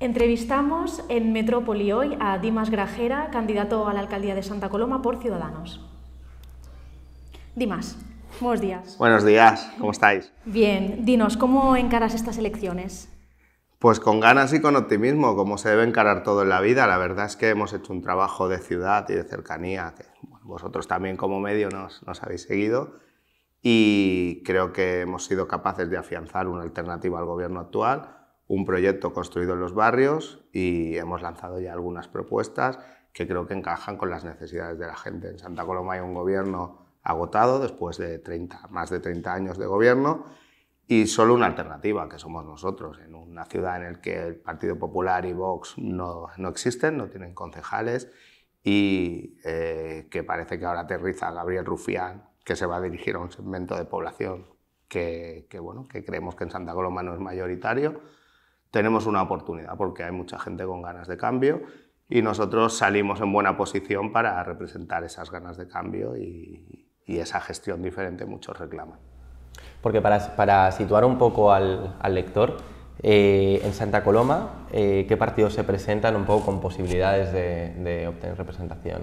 Entrevistamos en Metrópoli hoy a Dimas Grajera, candidato a la alcaldía de Santa Coloma por Ciudadanos. Dimas, buenos días. Buenos días, ¿cómo estáis? Bien, dinos, ¿cómo encaras estas elecciones? Pues con ganas y con optimismo, como se debe encarar todo en la vida. La verdad es que hemos hecho un trabajo de ciudad y de cercanía, que vosotros también como medio nos, nos habéis seguido, y creo que hemos sido capaces de afianzar una alternativa al gobierno actual un proyecto construido en los barrios y hemos lanzado ya algunas propuestas que creo que encajan con las necesidades de la gente. En Santa Coloma hay un gobierno agotado después de 30, más de 30 años de gobierno y solo una alternativa, que somos nosotros, en una ciudad en la que el Partido Popular y Vox no, existen, no tienen concejales y eh, que parece que ahora aterriza Gabriel Rufián, que se va a dirigir a un segmento de población que, bueno, que creemos que en Santa Coloma no es mayoritario tenemos una oportunidad porque hay mucha gente con ganas de cambio y nosotros salimos en buena posición para representar esas ganas de cambio y, esa gestión diferente muchos reclaman. Porque para, situar un poco al, lector, eh, en Santa Coloma, eh, ¿qué partidos se presentan un poco con posibilidades de, obtener representación?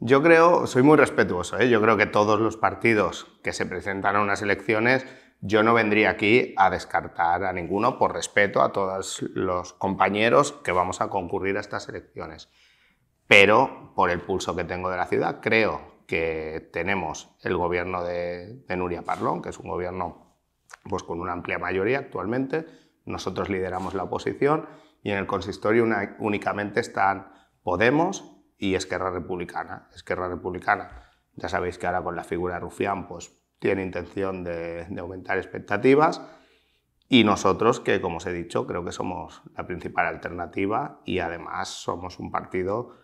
Yo creo, soy muy respetuoso, ¿eh? yo creo que todos los partidos que se presentan a unas elecciones yo no vendría aquí a descartar a ninguno por respeto a todos los compañeros que vamos a concurrir a estas elecciones. Pero por el pulso que tengo de la ciudad, creo que tenemos el gobierno de, Nuria Parlón, que es un gobierno pues, con una amplia mayoría actualmente. Nosotros lideramos la oposición y en el consistorio únicamente están Podemos y Esquerra Republicana. Esquerra Republicana, ya sabéis que ahora con la figura de Rufián, pues tiene intención de, aumentar expectativas y nosotros que, como os he dicho, creo que somos la principal alternativa y además somos un partido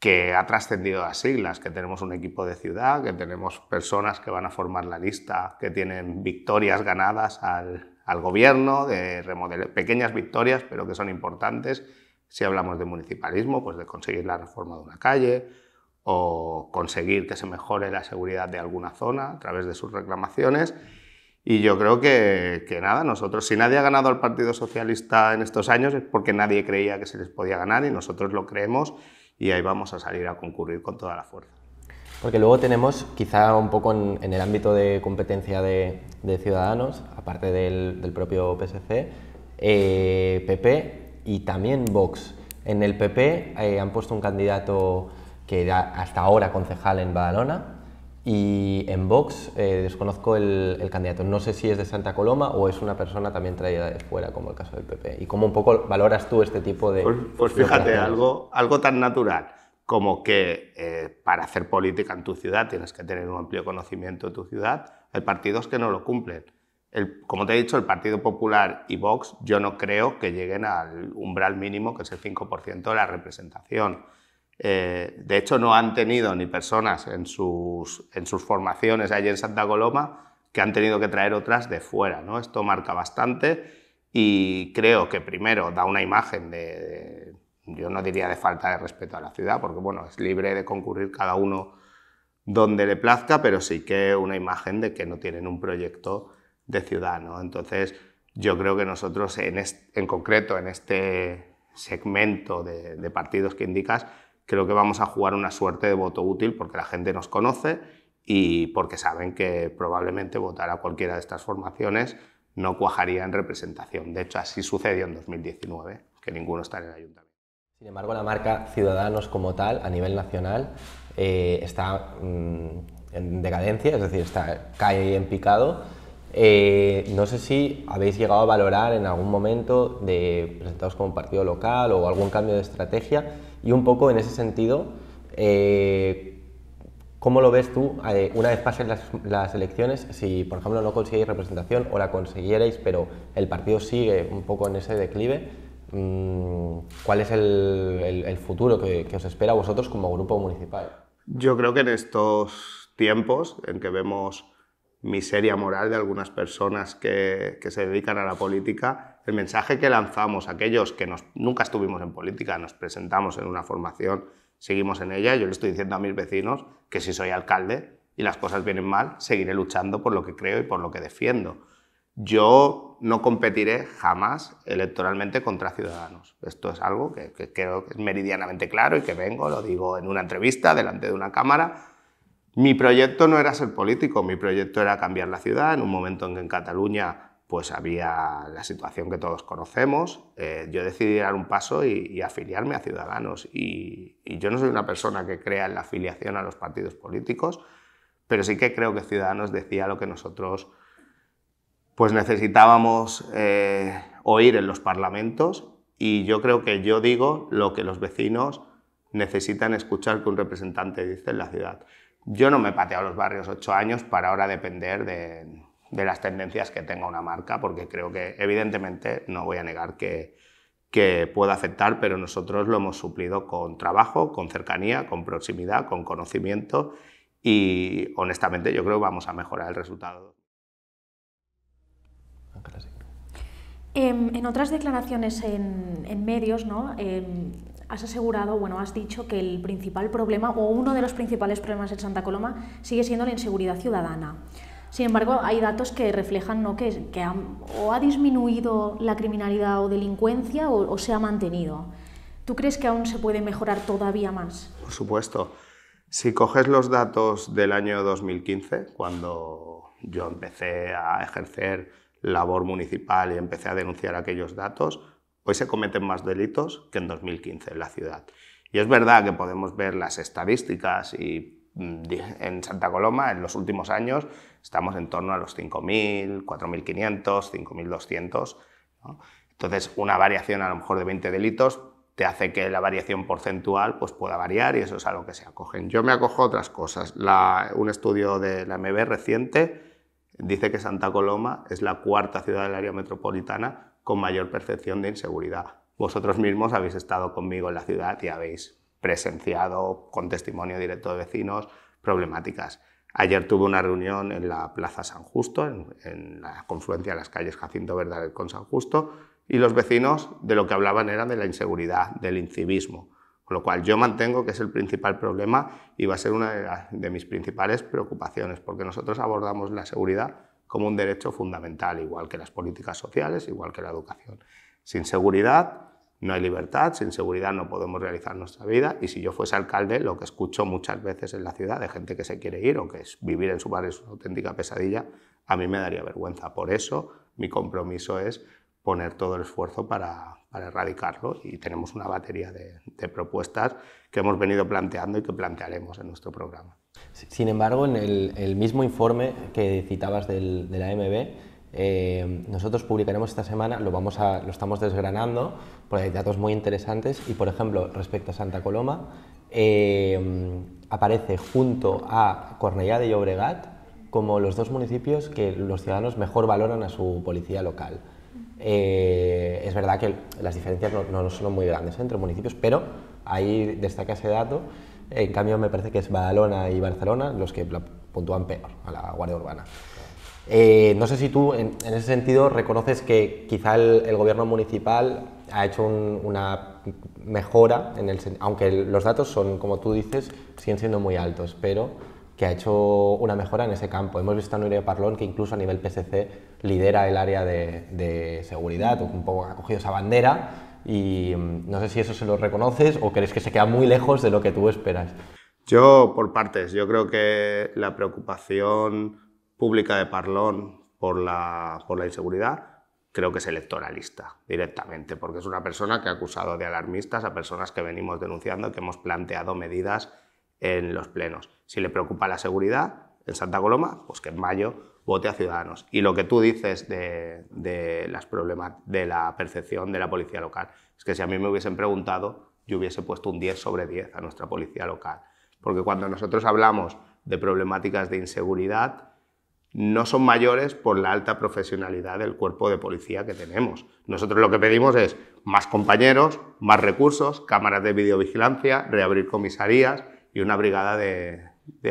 que ha trascendido las siglas, que tenemos un equipo de ciudad, que tenemos personas que van a formar la lista, que tienen victorias ganadas al, gobierno, de pequeñas victorias, pero que son importantes. Si hablamos de municipalismo, pues de conseguir la reforma de una calle, o conseguir que se mejore la seguridad de alguna zona a través de sus reclamaciones. Y yo creo que, nada, nosotros, si nadie ha ganado al Partido Socialista en estos años es porque nadie creía que se les podía ganar y nosotros lo creemos y ahí vamos a salir a concurrir con toda la fuerza. Porque luego tenemos, quizá un poco en, el ámbito de competencia de, Ciudadanos, aparte del, propio PSC, PP eh, y también Vox. En el PP eh, han puesto un candidato que era hasta ahora concejal en Badalona, y en Vox eh, desconozco el, candidato. No sé si es de Santa Coloma o es una persona también traída de fuera, como el caso del PP. ¿Y cómo un poco valoras tú este tipo de.? Pues, pues fíjate, algo, algo tan natural como que eh, para hacer política en tu ciudad tienes que tener un amplio conocimiento de tu ciudad. el partido es que no lo cumplen. El, como te he dicho, el Partido Popular y Vox yo no creo que lleguen al umbral mínimo, que es el 5% de la representación. Eh, de hecho, no han tenido ni personas en sus, formaciones allí en Santa Coloma que han tenido que traer otras de fuera. Esto marca bastante y creo que primero da una imagen de, yo no diría de falta de respeto a la ciudad, porque bueno, es libre de concurrir cada uno donde le plazca, pero sí que una imagen de que no tienen un proyecto de ciudad. Entonces, yo creo que nosotros en, concreto, en este segmento de partidos que indicas, creo que vamos a jugar una suerte de voto útil porque la gente nos conoce y porque saben que probablemente votar a cualquiera de estas formaciones no cuajaría en representación. De hecho, así sucedió en 2019, que ninguno está en el ayuntamiento. Sin embargo, la marca Ciudadanos como tal, a nivel nacional, eh, está mm, en decadencia, es decir, está, cae en picado eh, no sé si habéis llegado a valorar en algún momento de presentaros como partido local o algún cambio de estrategia y un poco en ese sentido, eh, ¿cómo lo ves tú eh, una vez pasen las, elecciones? Si, por ejemplo, no conseguís representación o la consiguierais, pero el partido sigue un poco en ese declive, mm, ¿cuál es el, futuro que, que os espera a vosotros como grupo municipal? Yo creo que en estos tiempos en que vemos miseria moral de algunas personas que, que, se dedican a la política, el mensaje que lanzamos aquellos que nos, nunca estuvimos en política, nos presentamos en una formación, seguimos en ella, yo le estoy diciendo a mis vecinos que si soy alcalde y las cosas vienen mal, seguiré luchando por lo que creo y por lo que defiendo. Yo no competiré jamás electoralmente contra ciudadanos. Esto es algo que, que creo que es meridianamente claro y que vengo, lo digo en una entrevista delante de una cámara, mi proyecto no era ser político, mi proyecto era cambiar la ciudad en un momento en que en Cataluña pues había la situación que todos conocemos, eh, yo decidí dar un paso y, afiliarme a Ciudadanos. Y, yo no soy una persona que crea en la afiliación a los partidos políticos, pero sí que creo que Ciudadanos decía lo que nosotros pues necesitábamos eh, oír en los parlamentos y yo creo que yo digo lo que los vecinos necesitan escuchar que un representante dice en la ciudad. Yo no me he pateado los barrios ocho años para ahora depender de, las tendencias que tenga una marca, porque creo que evidentemente no voy a negar que, pueda afectar, pero nosotros lo hemos suplido con trabajo, con cercanía, con proximidad, con conocimiento y honestamente yo creo que vamos a mejorar el resultado. Em, en otras declaraciones en, medios, ¿no? Em, has asegurado, bueno, has dicho que el principal problema o uno de los principales problemas en Santa Coloma sigue siendo la inseguridad ciudadana. Sin embargo, hay datos que reflejan que, o ha disminuido la criminalidad o delincuencia o se ha mantenido. ¿Tú crees que aún se puede mejorar todavía más? Por supuesto. Si coges los datos del año 2015, cuando yo empecé a ejercer labor municipal y empecé a denunciar aquellos datos, Hoy se cometen más delitos que en 2015 en la ciudad. Y es verdad que podemos ver las estadísticas y mm, en Santa Coloma en los últimos años estamos en torno a los 5.000, 4.500, 5.200. Entonces, una variación a lo mejor de 20 delitos te hace que la variación porcentual pues, pueda variar y eso es algo que se acogen. Yo me acojo a otras cosas. un estudio de la MB reciente dice que Santa Coloma es la cuarta ciudad del área metropolitana con mayor percepción de inseguridad. Vosotros mismos habéis estado conmigo en la ciudad y habéis presenciado con testimonio directo de vecinos problemáticas. Ayer tuve una reunión en la Plaza San Justo, en, la confluencia de las calles Jacinto Verdal con San Justo, y los vecinos de lo que hablaban era de la inseguridad, del incivismo. Con lo cual yo mantengo que es el principal problema y va a ser una de mis principales preocupaciones, porque nosotros abordamos la seguridad como un derecho fundamental, igual que las políticas sociales, igual que la educación. Sin seguridad no hay libertad, sin seguridad no podemos realizar nuestra vida y si yo fuese alcalde, lo que escucho muchas veces en la ciudad de gente que se quiere ir o que es vivir en su barrio es una auténtica pesadilla, a mí me daría vergüenza. Por eso mi compromiso es poner todo el esfuerzo para, erradicarlo y tenemos una batería de, propuestas que hemos venido planteando y que plantearemos en nuestro programa. Sin embargo, en el, mismo informe que citabas del, de la AMB, eh, nosotros publicaremos esta semana, lo, vamos a, lo estamos desgranando, porque hay datos muy interesantes y, por ejemplo, respecto a Santa Coloma, eh, aparece junto a Cornellá de Llobregat como los dos municipios que los ciudadanos mejor valoran a su policía local. Eh, es verdad que las diferencias no, son muy grandes ¿eh? entre municipios, pero ahí destaca ese dato. En cambio, me parece que es Badalona y Barcelona los que puntúan peor a la Guardia Urbana. Eh, no sé si tú, en, ese sentido, reconoces que quizá el, gobierno municipal ha hecho una mejora, en el, aunque los datos son, como tú dices, siguen siendo muy altos, pero que ha hecho una mejora en ese campo. Hemos visto a de Parlón que incluso a nivel PSC lidera el área de, de seguridad, un poco ha cogido esa bandera y mm, no sé si eso se lo reconoces o crees que se queda muy lejos de lo que tú esperas. Yo, por partes, yo creo que la preocupación pública de Parlón por la, por la inseguridad creo que es electoralista directamente, porque es una persona que ha acusado de alarmistas a personas que venimos denunciando, que hemos planteado medidas en los plenos. Si le preocupa la seguridad en Santa Coloma, pues que en mayo vote a Ciudadanos. Y lo que tú dices de, las problemas, de la percepción de la policía local, es que si a mí me hubiesen preguntado, yo hubiese puesto un 10 sobre 10 a nuestra policía local. Porque cuando nosotros hablamos de problemáticas de inseguridad, no son mayores por la alta profesionalidad del cuerpo de policía que tenemos. Nosotros lo que pedimos es más compañeros, más recursos, cámaras de videovigilancia, reabrir comisarías, y una brigada de,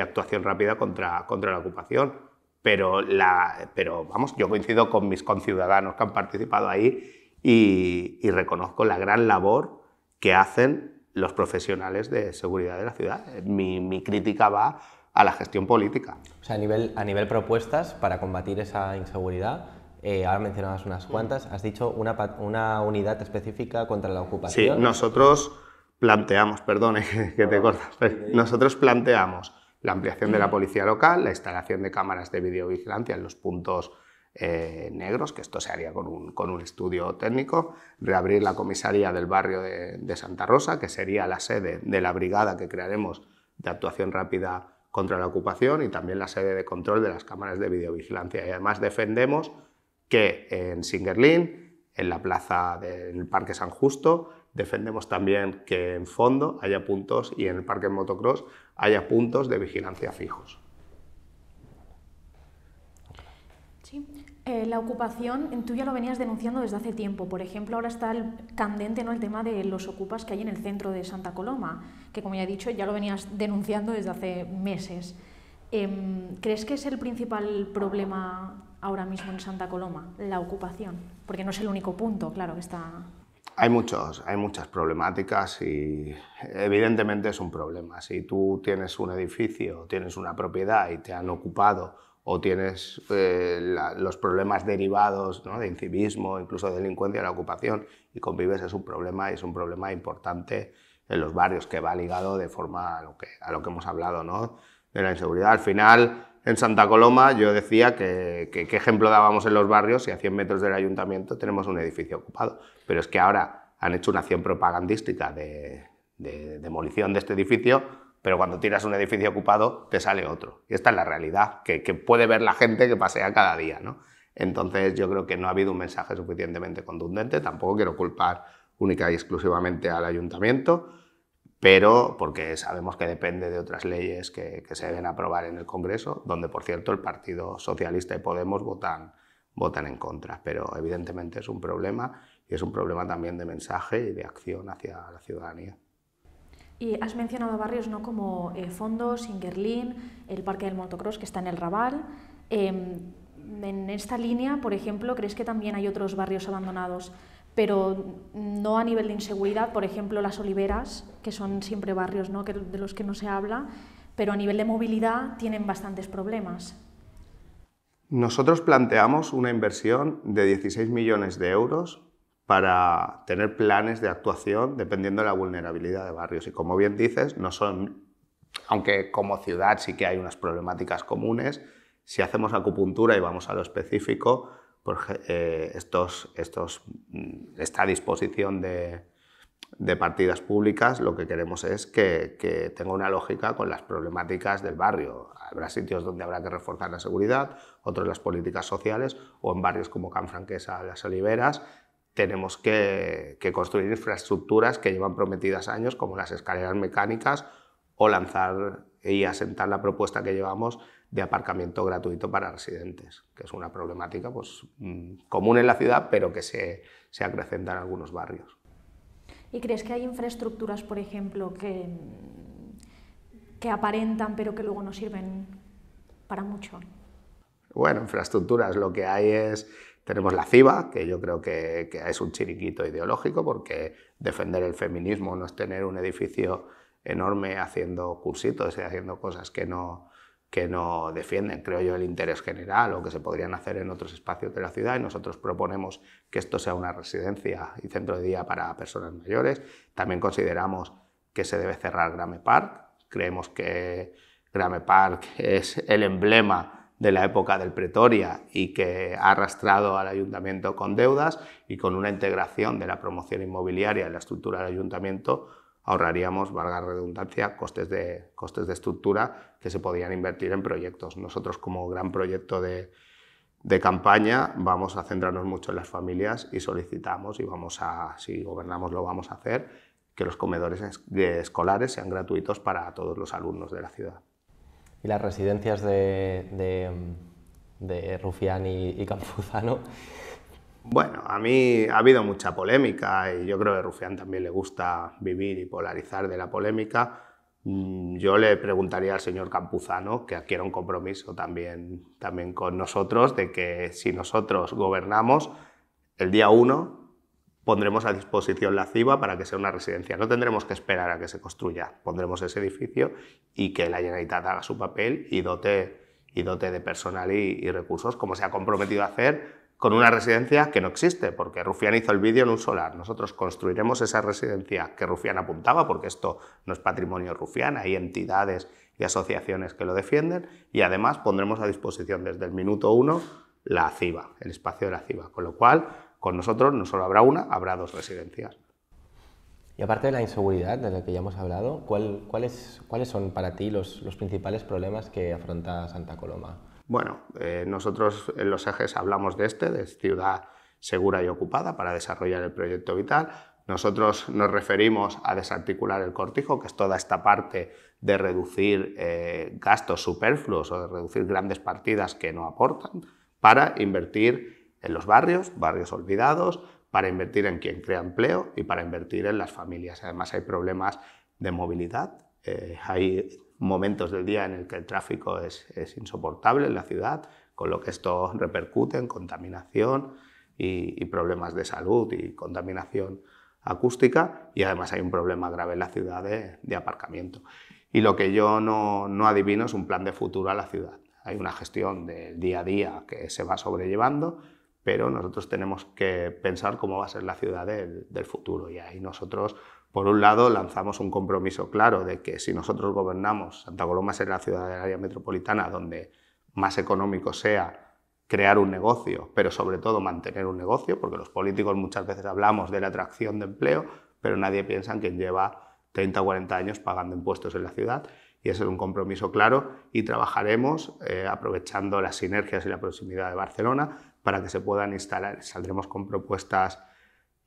actuación rápida contra, contra la ocupación. Pero, la, pero vamos, yo coincido con mis conciudadanos que han participado ahí y, reconozco la gran labor que hacen los profesionales de seguridad de la ciudad. Mi, mi, crítica va a la gestión política. O sea, a nivel, a nivel propuestas para combatir esa inseguridad, eh, ahora mencionabas unas cuantas, has dicho una, una unidad específica contra la ocupación. Sí, nosotros planteamos, perdone que te cortas, nosotros planteamos la ampliación de la policía local, la instalación de cámaras de videovigilancia en los puntos eh, negros, que esto se haría con un, estudio técnico, reabrir la comisaría del barrio de, Santa Rosa, que sería la sede de la brigada que crearemos de actuación rápida contra la ocupación y también la sede de control de las cámaras de videovigilancia. Y además defendemos que en Singerlin, en la plaza del Parque San Justo, defendemos también que en fondo haya puntos y en el parque motocross haya puntos de vigilancia fijos. Sí. Eh, la ocupación, tú ya lo venías denunciando desde hace tiempo. Por ejemplo, ahora está candente ¿no? el tema de los ocupas que hay en el centro de Santa Coloma, que como ya he dicho, ya lo venías denunciando desde hace meses. Em, ¿Crees que es el principal problema ahora mismo en Santa Coloma, la ocupación? Porque no es el único punto, claro, que está hay, muchos, hay muchas problemáticas y evidentemente es un problema. Si tú tienes un edificio, tienes una propiedad y te han ocupado o tienes eh, los problemas derivados de incivismo, incluso de delincuencia, la ocupación y convives es un problema y es un problema importante en los barrios que va ligado de forma a lo que, a lo que hemos hablado, ¿no? de la inseguridad. Al final, en Santa Coloma yo decía que, ¿qué ejemplo dábamos en los barrios y a 100 metros del ayuntamiento tenemos un edificio ocupado. Pero es que ahora han hecho una acción propagandística de, demolición de este edificio, pero cuando tiras un edificio ocupado te sale otro. Y esta es la realidad que, que puede ver la gente que pasea cada día. ¿no? Entonces yo creo que no ha habido un mensaje suficientemente contundente, tampoco quiero culpar única y exclusivamente al ayuntamiento, pero porque sabemos que depende de otras leyes que, se deben aprobar en el Congreso, donde por cierto el Partido Socialista y Podemos votan, votan en contra, pero evidentemente es un problema y es un problema también de mensaje y de acción hacia la ciudadanía. Y has mencionado barrios ¿no? como eh, Fondos, Ingerlin, el Parque del Motocross que está en el Raval. Em, en esta línea, por ejemplo, ¿crees que también hay otros barrios abandonados pero no a nivel de inseguridad, por ejemplo, las oliveras, que son siempre barrios ¿no? que, de los que no se habla, pero a nivel de movilidad tienen bastantes problemas. Nosotros planteamos una inversión de 16 millones de euros para tener planes de actuación dependiendo de la vulnerabilidad de barrios. Y como bien dices, no son, aunque como ciudad sí que hay unas problemáticas comunes, si hacemos acupuntura y vamos a lo específico, por, eh, estos, mm, esta disposición de, partidas públicas, lo que queremos es que, tenga una lógica con las problemáticas del barrio. Habrá sitios donde habrá que reforzar la seguridad, otros las políticas sociales, o en barrios como Canfranquesa, Las Oliveras, tenemos que construir infraestructuras que llevan prometidas años, como las escaleras mecánicas, o lanzar y asentar la propuesta que llevamos de aparcamiento gratuito para residentes, que es una problemática pues, mm, común en la ciudad, pero que se, se acrecenta en algunos barrios. ¿Y crees que hay infraestructuras, por ejemplo, que, mm, que aparentan pero que luego no sirven para mucho? Bueno, infraestructuras, lo que hay es tenemos la CIBA, que yo creo que, que, es un chiriquito ideológico, porque defender el feminismo no es tener un edificio enorme haciendo cursitos y haciendo cosas que no, que no defienden, creo yo, el interés general o que se podrían hacer en otros espacios de la ciudad y nosotros proponemos que esto sea una residencia y centro de día para personas mayores. También consideramos que se debe cerrar Grame Park. Creemos que Grame Park es el emblema de la época del Pretoria y que ha arrastrado al ayuntamiento con deudas y con una integración de la promoción inmobiliaria en la estructura del ayuntamiento ahorraríamos, valga la redundancia, costes de, costes de estructura que se podían invertir en proyectos. Nosotros como gran proyecto de, de campaña vamos a centrarnos mucho en las familias y solicitamos y vamos a, si gobernamos lo vamos a hacer, que los comedores escolares sean gratuitos para todos los alumnos de la ciudad. ¿Y las residencias de, de, Rufián y Campuzano bueno, a mí ha habido mucha polémica y yo creo que a Rufián también le gusta vivir y polarizar de la polémica. Mm, yo le preguntaría al señor Campuzano que adquiera un compromiso también, también con nosotros de que si nosotros gobernamos, el día 1 pondremos a disposición la CIVA para que sea una residencia. No tendremos que esperar a que se construya. Pondremos ese edificio y que la Generalitat haga su papel y dote, y dote de personal y recursos como se ha comprometido a hacer con una residencia que no existe, porque Rufián hizo el vídeo en un solar. Nosotros construiremos esa residencia que Rufián apuntaba, porque esto no es patrimonio Rufián, hay entidades y asociaciones que lo defienden, y además pondremos a disposición desde el minuto uno la CIBA, el espacio de la CIBA, con lo cual con nosotros no solo habrá una, habrá dos residencias. Y aparte de la inseguridad de la que ya hemos hablado, ¿cuáles son para ti los principales problemas que afronta Santa Coloma? Bueno, eh, nosotros en los ejes hablamos de este, de ciudad segura y ocupada para desarrollar el proyecto vital. Nosotros nos referimos a desarticular el cortijo, que es toda esta parte de reducir eh, gastos superfluos o de reducir grandes partidas que no aportan para invertir en los barrios, barrios olvidados, para invertir en quien crea empleo y para invertir en las familias. Además hay problemas de movilidad, eh, hay momentos del día en el que el tráfico es, insoportable en la ciudad, con lo que esto repercute en contaminación y, problemas de salud y contaminación acústica y además hay un problema grave en la ciudad de, aparcamiento. Y lo que yo no, adivino es un plan de futuro a la ciudad. Hay una gestión del día a día que se va sobrellevando, pero nosotros tenemos que pensar cómo va a ser la ciudad del, del futuro y ahí nosotros por un lado, lanzamos un compromiso claro de que si nosotros gobernamos, Santa Coloma será la ciudad del área metropolitana donde más económico sea crear un negocio, pero sobre todo mantener un negocio, porque los políticos muchas veces hablamos de la atracción de empleo, pero nadie piensa en quien lleva 30 o 40 años pagando impuestos en la ciudad. Y ese es un compromiso claro y trabajaremos eh, aprovechando las sinergias y la proximidad de Barcelona para que se puedan instalar, saldremos con propuestas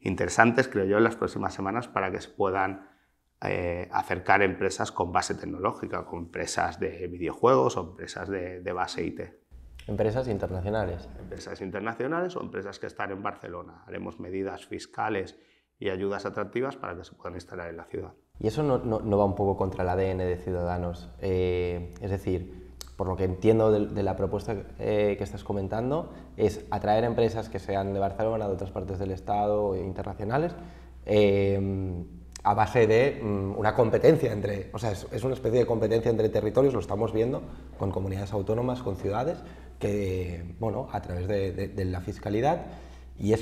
interesantes, creo yo, en las próximas semanas para que se puedan eh, acercar empresas con base tecnológica, con empresas de videojuegos o empresas de, base IT. Empresas internacionales. Empresas internacionales o empresas que están en Barcelona. Haremos medidas fiscales y ayudas atractivas para que se puedan instalar en la ciudad. Y eso no, va un poco contra el ADN de Ciudadanos. Eh, es decir, por lo que entiendo de, la propuesta eh, que estás comentando, es atraer empresas que sean de Barcelona, de otras partes del Estado, internacionales, em, a base de mm, una competencia entre, o sea, es, una especie de competencia entre territorios, lo estamos viendo con comunidades autónomas, con ciudades, que, a través de, la fiscalidad, y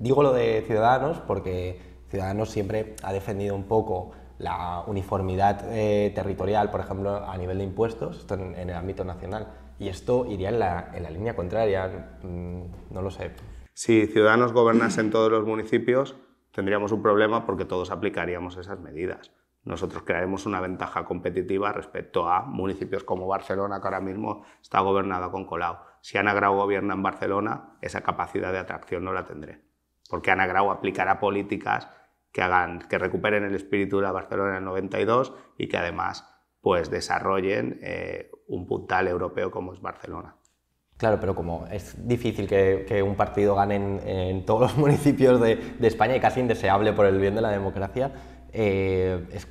digo lo de Ciudadanos porque Ciudadanos siempre ha defendido un poco la uniformidad eh, territorial, por ejemplo, a nivel de impuestos, esto en, el ámbito nacional. Y esto iría en la, línea contraria, mm, no lo sé. Si Ciudadanos gobernasen en todos los municipios, tendríamos un problema porque todos aplicaríamos esas medidas. Nosotros crearemos una ventaja competitiva respecto a municipios como Barcelona, que ahora mismo está gobernada con Colau. Si Ana Grau gobierna en Barcelona, esa capacidad de atracción no la tendré, porque Ana Grau aplicará políticas que hagan, que recuperen el espíritu de la Barcelona del 92 y que además pues desarrollen eh, un puntal europeo como es Barcelona. Claro, pero como es difícil que, un partido gane en, todos los municipios de, España y casi indeseable por el bien de la democracia, eh, es,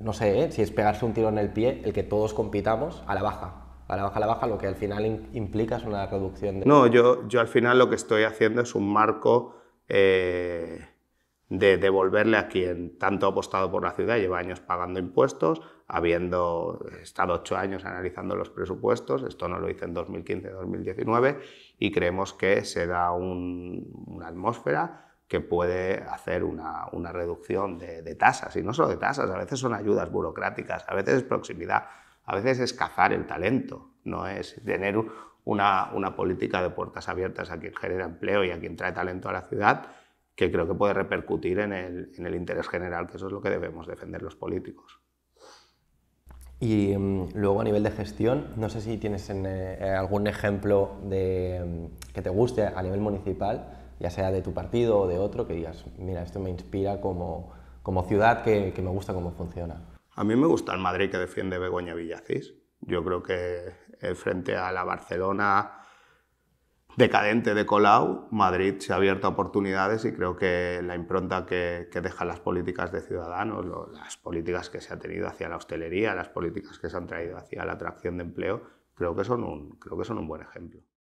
no sé, ¿eh? si es pegarse un tiro en el pie, el que todos compitamos a la baja. A la baja, a la baja, lo que al final implica es una reducción de... No, yo, yo al final lo que estoy haciendo es un marco de devolverle a quien tanto ha apostado por la ciudad, lleva años pagando impuestos, habiendo estado ocho años analizando los presupuestos, esto no lo hice en 2015-2019, y creemos que se da una atmósfera que puede hacer una, una reducción de, de, tasas, y no solo de tasas, a veces son ayudas burocráticas, a veces es proximidad, a veces es cazar el talento, no es tener una, una política de puertas abiertas a quien genera empleo y a quien trae talento a la ciudad, que creo que puede repercutir en el, en el interés general, que eso es lo que debemos defender los políticos. Y mm, luego a nivel de gestión, no sé si tienes eh, algún ejemplo de, mm, que te guste a nivel municipal, ya sea de tu partido o de otro, que digas, mira, esto me inspira como, como ciudad que, que me gusta cómo funciona. A mí me gusta el Madrid que defiende Begoña Villacís. Yo creo que frente a la Barcelona, decadente de Colau, Madrid se ha abierto a oportunidades y creo que la impronta que, dejan las políticas de ciudadanos, las políticas que se ha tenido hacia la hostelería, las políticas que se han traído hacia la atracción de empleo, creo que son un, creo que son un buen ejemplo.